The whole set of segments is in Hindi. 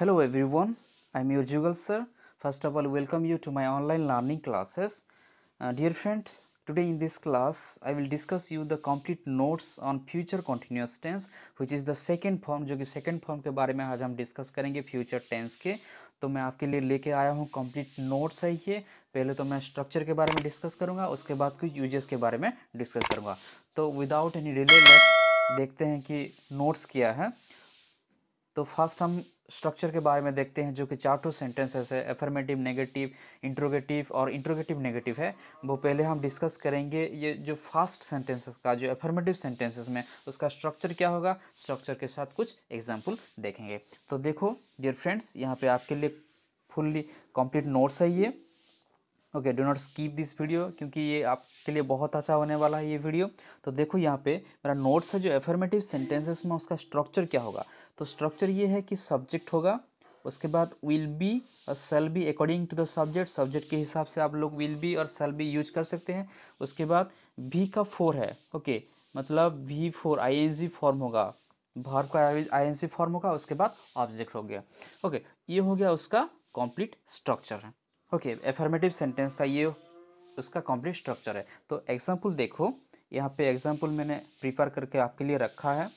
Hello everyone, I am your Jugal sir. First of all, welcome you to my online learning classes. Uh, dear friends, today in this class, I will discuss you the complete notes on future continuous tense, which is the second form, जो कि second form के बारे में आज हम discuss करेंगे future tense के तो मैं आपके लिए लेके आया हूँ complete notes है ये पहले तो मैं structure के बारे में discuss करूँगा उसके बाद कुछ uses के बारे में discuss करूँगा तो without any delay, let's देखते हैं कि notes क्या है तो फर्स्ट हम स्ट्रक्चर के बारे में देखते हैं जो कि चार टू सेंटेंसेस है एफर्मेटिव नेगेटिव इंट्रोगेटिव और इंट्रोगेटिव नेगेटिव है वो पहले हम डिस्कस करेंगे ये जो फास्ट सेंटेंसेस का जो एफर्मेटिव सेंटेंसेस में उसका स्ट्रक्चर क्या होगा स्ट्रक्चर के साथ कुछ एग्जाम्पल देखेंगे तो देखो डियर फ्रेंड्स यहाँ पर आपके लिए फुल्ली कंप्लीट नोट्स है ये okay do not skip this video क्योंकि ये आपके लिए बहुत अच्छा होने वाला है ये वीडियो तो देखो यहाँ पे मेरा नोट्स है जो एफर्मेटिव सेंटेंसेस में उसका स्ट्रक्चर क्या होगा तो स्ट्रक्चर ये है कि सब्जेक्ट होगा उसके बाद विल बी और shall be according to the subject subject के हिसाब से आप लोग विल बी और सेल बी यूज कर सकते हैं उसके बाद वी का फोर है ओके मतलब V four I N G form होगा भार का आई एन सी फॉर्म होगा उसके बाद ऑब्जेक्ट हो गया ओके ये हो गया उसका कॉम्प्लीट स्ट्रक्चर है ओके एफर्मेटिव सेंटेंस का ये उसका कंप्लीट स्ट्रक्चर है तो एग्जाम्पल देखो यहाँ पे एग्जाम्पल मैंने प्रीफर करके आपके लिए रखा है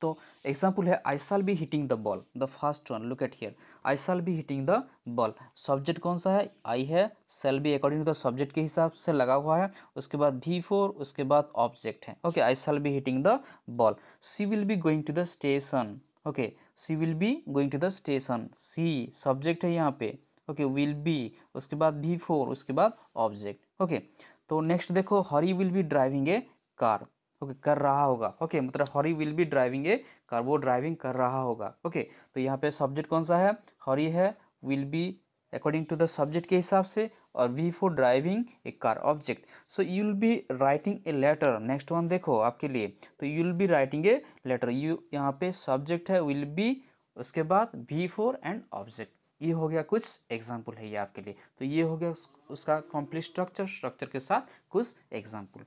तो एग्जाम्पल है I shall be hitting the ball the first one look at here I shall be hitting the ball subject कौन सा है आई है shall be according to the subject के हिसाब से लगा हुआ है उसके बाद भी फोर उसके बाद ऑब्जेक्ट है okay I shall be hitting the ball she will be going to the station okay she will be going to the station she subject है यहाँ पे ओके विल बी उसके बाद भी फोर उसके बाद ऑब्जेक्ट ओके तो नेक्स्ट देखो Hari will be driving a car okay कर रहा होगा ओके मतलब Hari will be driving a car वो ड्राइविंग कर रहा होगा ओके तो यहाँ पे सब्जेक्ट कौन सा है हरी है will be according to the subject के हिसाब से और V four driving a car object so you will be writing a letter next one देखो आपके लिए तो you will be writing a letter you यहाँ पे सब्जेक्ट है विल बी उसके बाद वी फॉर एंड ऑब्जेक्ट ये हो गया कुछ एग्जाम्पल है ये आपके लिए तो ये हो गया उस, उसका कॉम्प्लीट स्ट्रक्चर स्ट्रक्चर के साथ कुछ एग्जाम्पल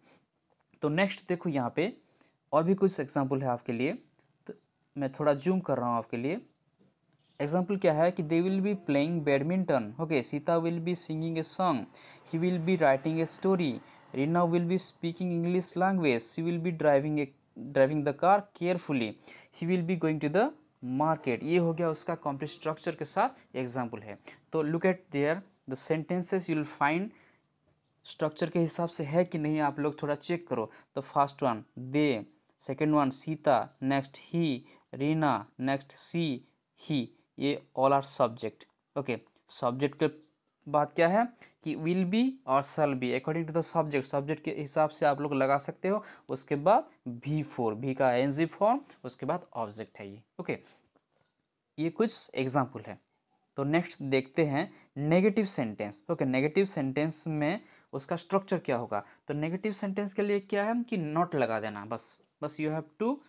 तो नेक्स्ट देखो यहाँ पे और भी कुछ एग्जाम्पल है आपके लिए तो मैं थोड़ा जूम कर रहा हूँ आपके लिए एग्जाम्पल क्या है कि they will be playing badminton okay Sita will be singing a song he will be writing a story Rina will be speaking English language she will be driving a driving the car carefully he will be going to the market ये हो गया उसका कॉम्प्लीट स्ट्रक्चर के साथ एग्जाम्पल है तो look at there the sentences you'll find structure के हिसाब से है कि नहीं आप लोग थोड़ा चेक करो तो first one they second one Sita next he Rina next she he ये all are subject okay subject के बात क्या है कि विल बी और shall be according to the subject subject के हिसाब से आप लोग लगा सकते हो उसके बाद भी फोर भी का एन जी फॉर्म उसके बाद ऑब्जेक्ट है ये ओके okay. ये कुछ एग्जाम्पल है तो नेक्स्ट देखते हैं negative sentence okay negative sentence में उसका स्ट्रक्चर क्या होगा तो नेगेटिव सेंटेंस के लिए क्या है कि नॉट लगा देना बस बस यू हैव टू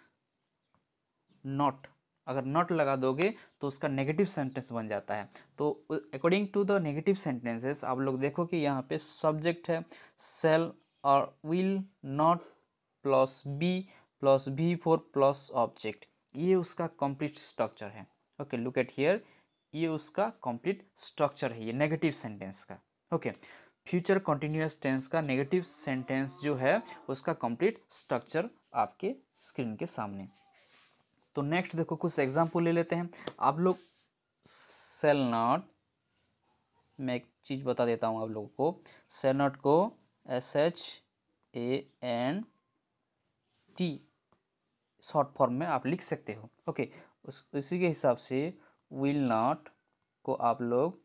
नॉट अगर नॉट लगा दोगे तो उसका नेगेटिव सेंटेंस बन जाता है तो according to the negative sentences आप लोग देखो कि यहाँ पे सब्जेक्ट है सेल और will not plus be plus V four plus object ये उसका कंप्लीट स्ट्रक्चर है ओके लुक एट हियर ये उसका कंप्लीट स्ट्रक्चर है ये नेगेटिव सेंटेंस का ओके फ्यूचर कंटिन्यूस टेंस का नेगेटिव सेंटेंस जो है उसका कंप्लीट स्ट्रक्चर आपके स्क्रीन के सामने तो नेक्स्ट देखो कुछ एग्जाम्पल ले लेते हैं आप लोग सेल नॉट मैं एक चीज़ बता देता हूँ आप लोगों को सेल नॉट को S H A N T short form में आप लिख सकते हो ओके उस उसी के हिसाब से विल नॉट को आप लोग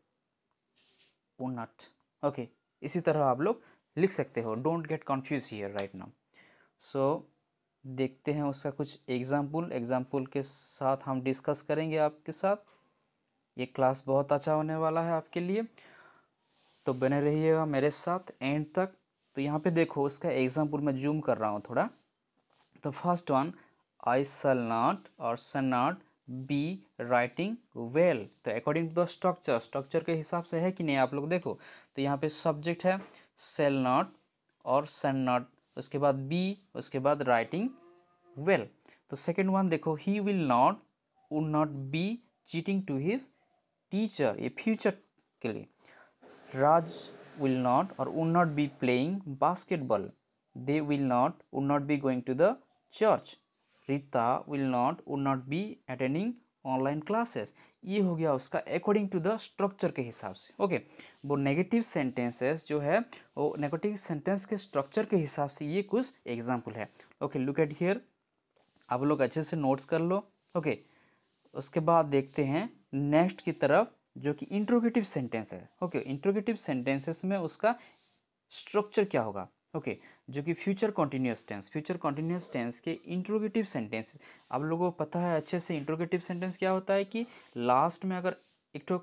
वो नॉट ओके इसी तरह आप लोग लिख सकते हो don't get confuse here right now so देखते हैं उसका कुछ एग्ज़ाम्पल एग्ज़ाम्पल के साथ हम डिस्कस करेंगे आपके साथ ये क्लास बहुत अच्छा होने वाला है आपके लिए तो बने रहिएगा मेरे साथ एंड तक तो यहाँ पे देखो उसका एग्ज़ाम्पल मैं जूम कर रहा हूँ थोड़ा तो first one I shall not और shan't not be writing well तो according to the structure structure के हिसाब से है कि नहीं आप लोग देखो तो यहाँ पे सब्जेक्ट है सेल नॉट और सन नॉट उसके बाद बी उसके बाद राइटिंग वेल तो सेकेंड वन देखो he will not would not be cheating to his teacher ये फ्यूचर के लिए राज विल नॉट और would not be playing basketball they will not would not be going to the church Rita will not would not be attending online classes ये हो गया उसका अकॉर्डिंग टू द स्ट्रक्चर के हिसाब से ओके वो नेगेटिव सेंटेंसेस जो है वो नेगेटिव सेंटेंस के स्ट्रक्चर के हिसाब से ये कुछ एग्जाम्पल है ओके लुक एट हियर आप लोग अच्छे से नोट्स कर लो ओके उसके बाद देखते हैं नेक्स्ट की तरफ जो कि इंट्रोगेटिव सेंटेंस है ओके इंट्रोगेटिव सेंटेंसेस में उसका स्ट्रक्चर क्या होगा ओके okay, जो कि future continuous tense future continuous tense के इंट्रोगेटिव सेंटेंस आप लोगों को पता है अच्छे से इंट्रोगेटिव सेंटेंस क्या होता है कि लास्ट में अगर एक ठो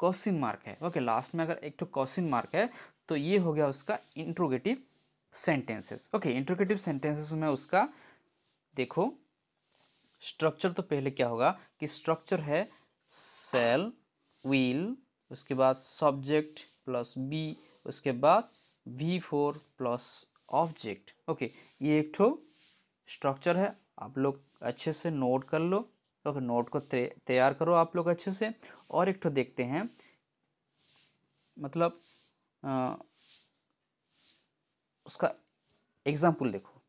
क्वेश्चन मार्क है ओके लास्ट में अगर एक ठो क्वेश्चन मार्क है तो ये हो गया उसका interrogative sentences okay interrogative sentences में उसका देखो स्ट्रक्चर तो पहले क्या होगा कि स्ट्रक्चर है सेल व्हील उसके बाद सब्जेक्ट प्लस बी उसके बाद V four plus object okay ये एक ठो स्ट्रक्चर है आप लोग अच्छे से नोट कर लो ओके नोट को तैयार करो आप लोग अच्छे से और एक ठो देखते हैं मतलब आ, उसका एग्ज़ाम्पल देखो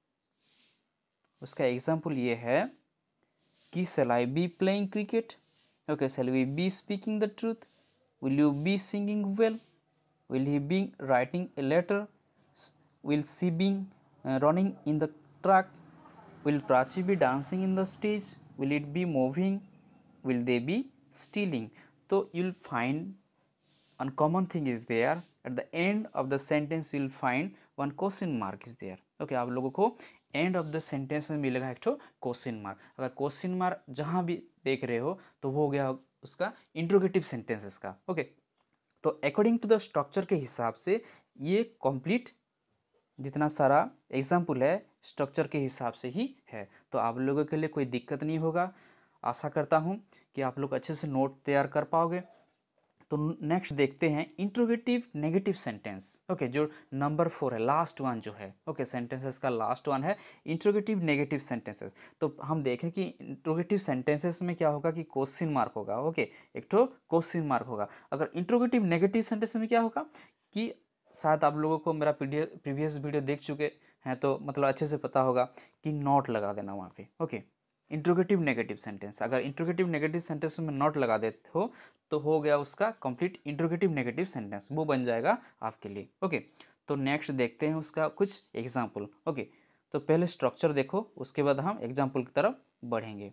उसका एग्ज़ाम्पल ये है कि shall I be playing cricket okay shall we be speaking the truth will you be singing well will he be writing a letter will she be uh, running in the track will prachi be dancing in the stage will it be moving will they be stealing so you'll find uncommon thing is there at the end of the sentence you'll find one question mark is there okay aap logo ko end of the sentence में मिलेगा एक क्वेश्चन मार्क अगर क्वेश्चन मार्क जहाँ भी देख रहे हो तो वो हो गया उसका इंट्रोगेटिव सेंटेंसेस का ओके okay? तो अकॉर्डिंग टू द स्ट्रक्चर के हिसाब से ये कंप्लीट जितना सारा एग्जाम्पल है स्ट्रक्चर के हिसाब से ही है तो आप लोगों के लिए कोई दिक्कत नहीं होगा आशा करता हूँ कि आप लोग अच्छे से नोट तैयार कर पाओगे तो नेक्स्ट देखते हैं इंट्रोगेटिव नेगेटिव सेंटेंस ओके जो नंबर फोर है लास्ट वन जो है ओके सेंटेंसेस का लास्ट वन है इंट्रोगेटिव नेगेटिव सेंटेंसेस तो हम देखें कि इंट्रोगेटिव सेंटेंसेस में क्या होगा कि क्वेश्चन मार्क होगा ओके एक तो क्वेश्चन मार्क होगा अगर इंट्रोगेटिव नेगेटिव सेंटेंस में क्या होगा कि शायद आप लोगों को मेरा प्रीवियस वीडियो देख चुके हैं तो मतलब अच्छे से पता होगा कि नॉट लगा देना वहाँ पे ओके इंट्रोगेटिव नेगेटिव सेंटेंस अगर इंट्रोगेटिव नेगेटिव सेंटेंस में नॉट लगा देते हो तो हो गया उसका कंप्लीट इंट्रोगेटिव नेगेटिव सेंटेंस वो बन जाएगा आपके लिए ओके तो नेक्स्ट देखते हैं उसका कुछ एग्जाम्पल ओके तो पहले स्ट्रक्चर देखो उसके बाद हम एग्जाम्पल की तरफ बढ़ेंगे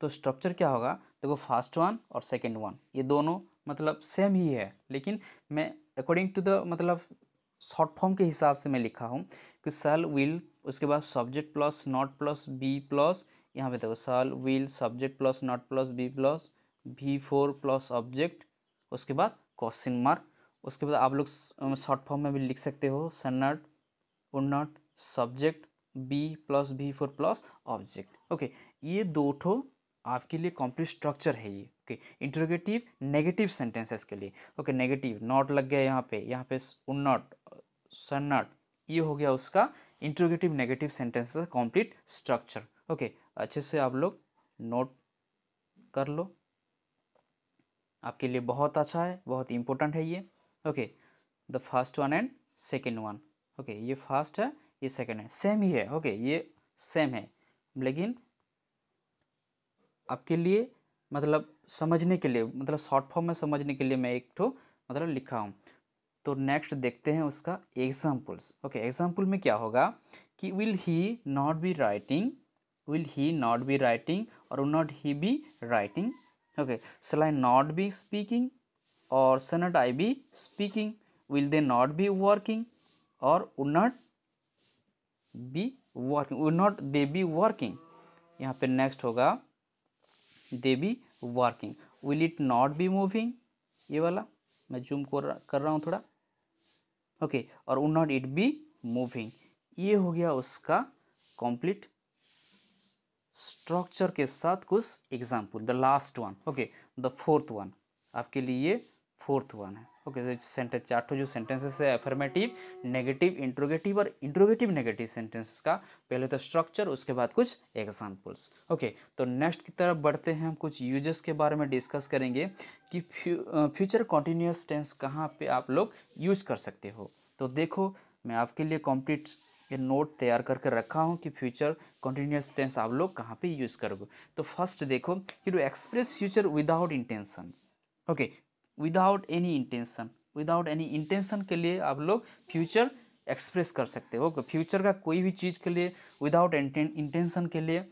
तो स्ट्रक्चर क्या होगा देखो फर्स्ट वन और सेकेंड वन ये दोनों मतलब सेम ही है लेकिन मैं अकॉर्डिंग टू द मतलब शॉर्ट फॉर्म के हिसाब से मैं लिखा हूँ कि सल विल उसके बाद subject plus not plus be plus यहाँ पे देखो shall will subject plus not plus be plus V four plus object उसके बाद क्वेश्चन मार्क उसके बाद आप लोग शॉर्ट फॉर्म में भी लिख सकते हो shan't won't subject be plus V four plus object okay ये दो ठो आपके लिए कॉम्प्लीट स्ट्रक्चर है ये ओके इंटरोगेटिव नेगेटिव सेंटेंसेस के लिए ओके नेगेटिव नॉट लग गया यहाँ पे यहाँ पे उन नॉट सन नॉट ये हो गया उसका इंटरोगेटिव नेगेटिव सेंटेंस का कॉम्प्लीट स्ट्रक्चर ओके अच्छे से आप लोग नोट कर लो आपके लिए बहुत अच्छा है बहुत इंपॉर्टेंट है ये okay the first one and second one okay ये फर्स्ट है ये सेकेंड है सेम ही है ओके okay, ये सेम है लेकिन आपके लिए मतलब समझने के लिए मतलब शॉर्ट फॉर्म में समझने के लिए मैं एक ठो मतलब लिखा हूँ तो नेक्स्ट देखते हैं उसका एग्जाम्पल्स ओके एग्जाम्पल में क्या होगा कि will he not be writing will he not be writing और not he be writing okay shall I not be speaking और shan't I be speaking will they not be working और would not be working will not they be working यहाँ पे नेक्स्ट होगा they be working will it not be moving ये वाला मैं जूम कर रहा हूँ थोड़ा ओके okay, और would not it be moving ये हो गया उसका कंप्लीट स्ट्रक्चर के साथ कुछ example the last one okay the fourth one आपके लिए ये फोर्थ वन है ओके okay, so सेंटेंस चार जो सेंटेंसेस है एफर्मेटिव नेगेटिव इंट्रोगेटिव और इंट्रोगेटिव नेगेटिव सेंटेंस का पहले तो स्ट्रक्चर उसके बाद कुछ एग्जांपल्स ओके okay, तो नेक्स्ट की तरफ बढ़ते हैं हम कुछ यूजेस के बारे में डिस्कस करेंगे कि फ्यूचर कॉन्टीन्यूस टेंस कहाँ पे आप लोग यूज कर सकते हो तो देखो मैं आपके लिए कॉम्प्लीट ये नोट तैयार करके रखा हूँ कि फ्यूचर कंटिन्यूस टेंस आप लोग कहाँ पे यूज़ करोगे तो फर्स्ट देखो कि to express future without intention okay without any intention without any intention के लिए आप लोग फ्यूचर एक्सप्रेस कर सकते हो ओके फ्यूचर का कोई भी चीज़ के लिए विदाउट इंटेंशन के लिए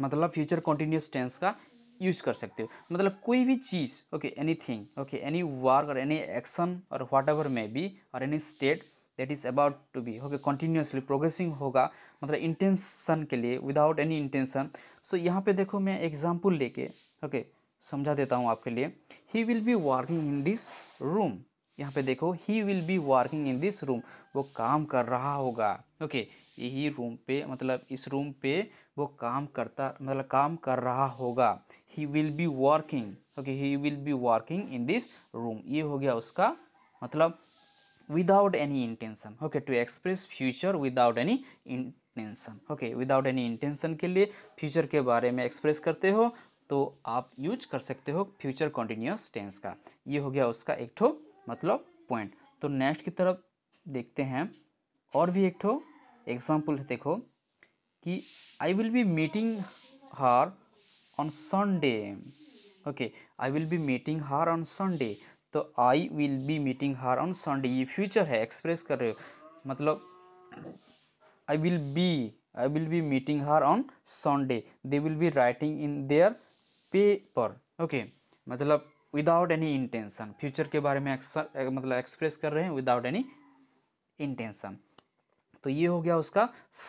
मतलब फ्यूचर कॉन्टीन्यूस टेंस का यूज कर सकते हो मतलब कोई भी चीज़ okay any thing okay any work और एनी एक्शन और वाट एवर मे बी और any state that is about to be okay continuously progressing होगा मतलब इंटेंशन के लिए विदाउट एनी इंटेंशन सो यहाँ पे देखो मैं एग्जाम्पल लेके ओके okay, समझा देता हूँ आपके लिए he will be working in this room यहाँ पे देखो he will be working in this room वो काम कर रहा होगा ओके यही रूम पे मतलब इस रूम पे वो काम करता मतलब काम कर रहा होगा he will be working okay he will be working in this room ये हो गया उसका मतलब without any intention okay to express future without any intention okay without any intention के लिए फ्यूचर के बारे में एक्सप्रेस करते हो तो आप यूज कर सकते हो फ्यूचर कॉन्टीन्यूस टेंस का ये हो गया उसका एक ठो मतलब पॉइंट तो नेक्स्ट की तरफ देखते हैं और भी एक ठो एग्जाम्पल देखो कि I will be meeting her on Sunday okay I will be meeting her on Sunday तो I will be meeting her on Sunday ये फ्यूचर है एक्सप्रेस कर रहे हो मतलब I will be I will be meeting her on Sunday they will be writing in there पे पर ओके मतलब विदाउट एनी इंटेंशन फ्यूचर के बारे में मतलब एक्सप्रेस कर रहे हैं विदाउट एनी इंटेंशन तो ये हो गया उसका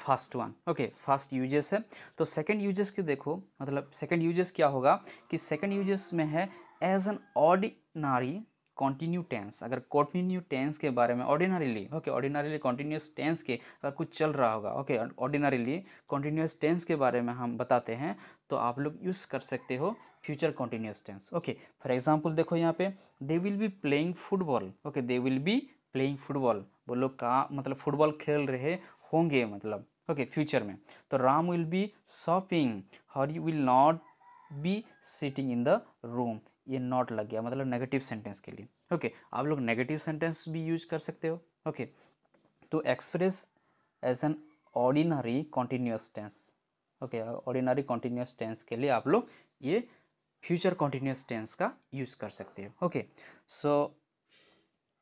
first one okay first uses है तो सेकंड यूजेस के देखो मतलब सेकंड यूजेस क्या होगा कि सेकंड यूजेस में है as an ordinary continue tense अगर कॉन्टिन्यू टेंस के बारे में ordinarily okay ordinarily continuous tense के अगर कुछ चल रहा होगा ओके ऑर्डिनरीली कॉन्टिन्यूस टेंस के बारे में हम बताते हैं तो आप लोग यूज़ कर सकते हो future continuous tense okay for example देखो यहाँ पे they will be playing football okay they will be playing football वो लोग का मतलब फुटबॉल खेल रहे होंगे मतलब ओके okay, फ्यूचर में तो Ram will be shopping her you will not be sitting in the room ये नॉट लग गया मतलब नेगेटिव सेंटेंस के लिए ओके okay, आप लोग नेगेटिव सेंटेंस भी यूज कर सकते हो okay okay, to express as an ordinary continuous tense okay ordinary continuous tense के लिए आप लोग ये फ्यूचर कॉन्टीन्यूस टेंस का यूज कर सकते हो ओके सो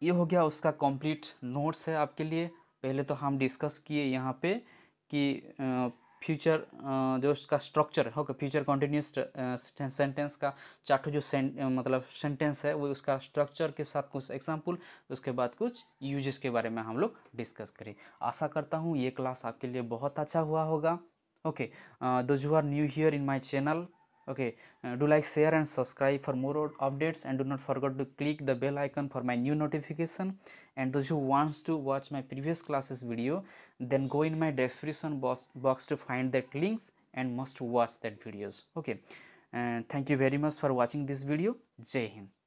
ये हो गया उसका कंप्लीट नोट्स है आपके लिए पहले तो हम डिस्कस किए यहाँ पे कि फ्यूचर uh, जो उसका structure okay future continuous sentence का चाटो जो सें, uh, मतलब सेंटेंस है वो उसका स्ट्रक्चर के साथ कुछ एग्जाम्पल उसके बाद कुछ यूजेस के बारे में हम लोग डिस्कस करें आशा करता हूँ ये क्लास आपके लिए बहुत अच्छा हुआ होगा okay do you are new here in my channel okay uh, do like share and subscribe for more updates and do not forget to click the bell icon for my new notification and those who wants to watch my previous classes video then go in my description box, box to find that links and must watch that videos okay and uh, thank you very much for watching this video jai hind